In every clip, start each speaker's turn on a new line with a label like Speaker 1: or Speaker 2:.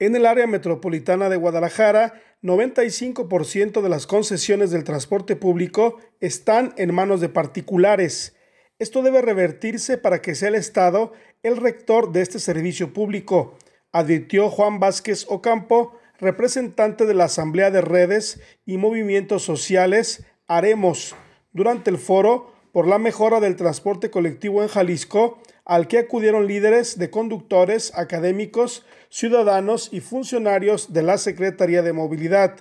Speaker 1: En el área metropolitana de Guadalajara, 95% de las concesiones del transporte público están en manos de particulares. Esto debe revertirse para que sea el Estado el rector de este servicio público, advirtió Juan Vázquez Ocampo, representante de la Asamblea de Redes y Movimientos Sociales Haremos, durante el foro por la mejora del transporte colectivo en Jalisco al que acudieron líderes de conductores, académicos, ciudadanos y funcionarios de la Secretaría de Movilidad.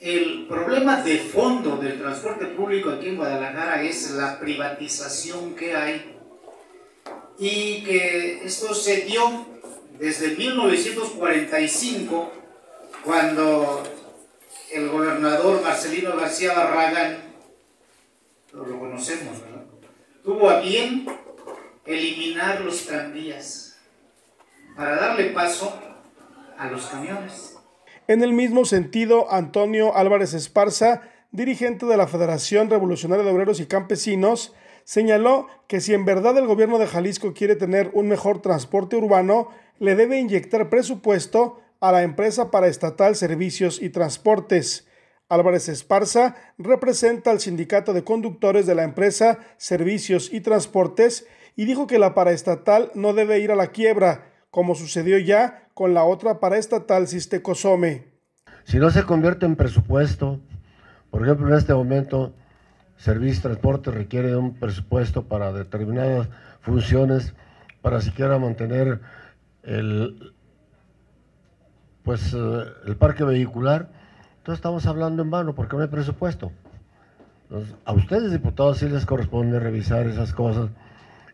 Speaker 2: El problema de fondo del transporte público aquí en Guadalajara es la privatización que hay y que esto se dio desde 1945 cuando el gobernador Marcelino García Barragán, lo conocemos, ¿verdad? tuvo a bien eliminar los tranvías para darle paso a los camiones.
Speaker 1: En el mismo sentido, Antonio Álvarez Esparza, dirigente de la Federación Revolucionaria de Obreros y Campesinos, señaló que si en verdad el gobierno de Jalisco quiere tener un mejor transporte urbano, le debe inyectar presupuesto a la empresa para estatal Servicios y Transportes. Álvarez Esparza representa al sindicato de conductores de la empresa Servicios y Transportes y dijo que la paraestatal no debe ir a la quiebra, como sucedió ya con la otra paraestatal sistecosome
Speaker 3: Si no se convierte en presupuesto, por ejemplo, en este momento, Servicio Transporte requiere un presupuesto para determinadas funciones, para siquiera mantener el, pues, eh, el parque vehicular. Entonces estamos hablando en vano porque no hay presupuesto. a ustedes, diputados, sí les corresponde revisar esas cosas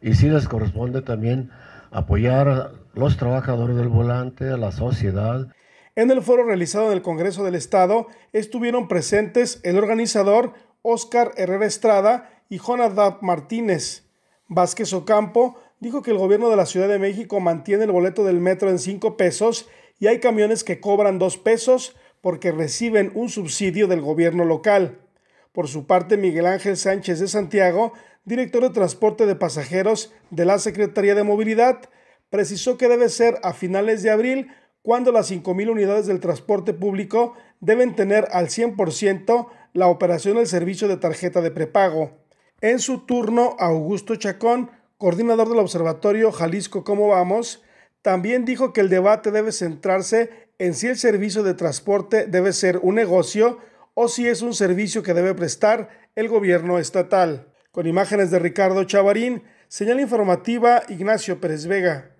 Speaker 3: y sí les corresponde también apoyar a los trabajadores del volante, a la sociedad.
Speaker 1: En el foro realizado en el Congreso del Estado estuvieron presentes el organizador Óscar Herrera Estrada y Jonathan Martínez. Vázquez Ocampo dijo que el gobierno de la Ciudad de México mantiene el boleto del metro en 5 pesos y hay camiones que cobran 2 pesos porque reciben un subsidio del gobierno local. Por su parte, Miguel Ángel Sánchez de Santiago, director de transporte de pasajeros de la Secretaría de Movilidad, precisó que debe ser a finales de abril cuando las 5.000 unidades del transporte público deben tener al 100% la operación del servicio de tarjeta de prepago. En su turno, Augusto Chacón, coordinador del Observatorio Jalisco Cómo Vamos, también dijo que el debate debe centrarse en si el servicio de transporte debe ser un negocio o si es un servicio que debe prestar el gobierno estatal. Con imágenes de Ricardo Chavarín, señal informativa Ignacio Pérez Vega.